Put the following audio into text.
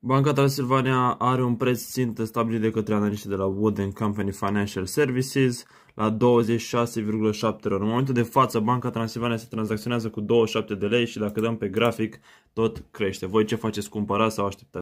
Banca Transilvania are un preț țintă stabilit de către analiștii de la Wooden Company Financial Services la 26,7 lei. În momentul de față, Banca Transilvania se tranzacționează cu 27 de lei și dacă dăm pe grafic, tot crește. Voi ce faceți? Cumpărați sau așteptați?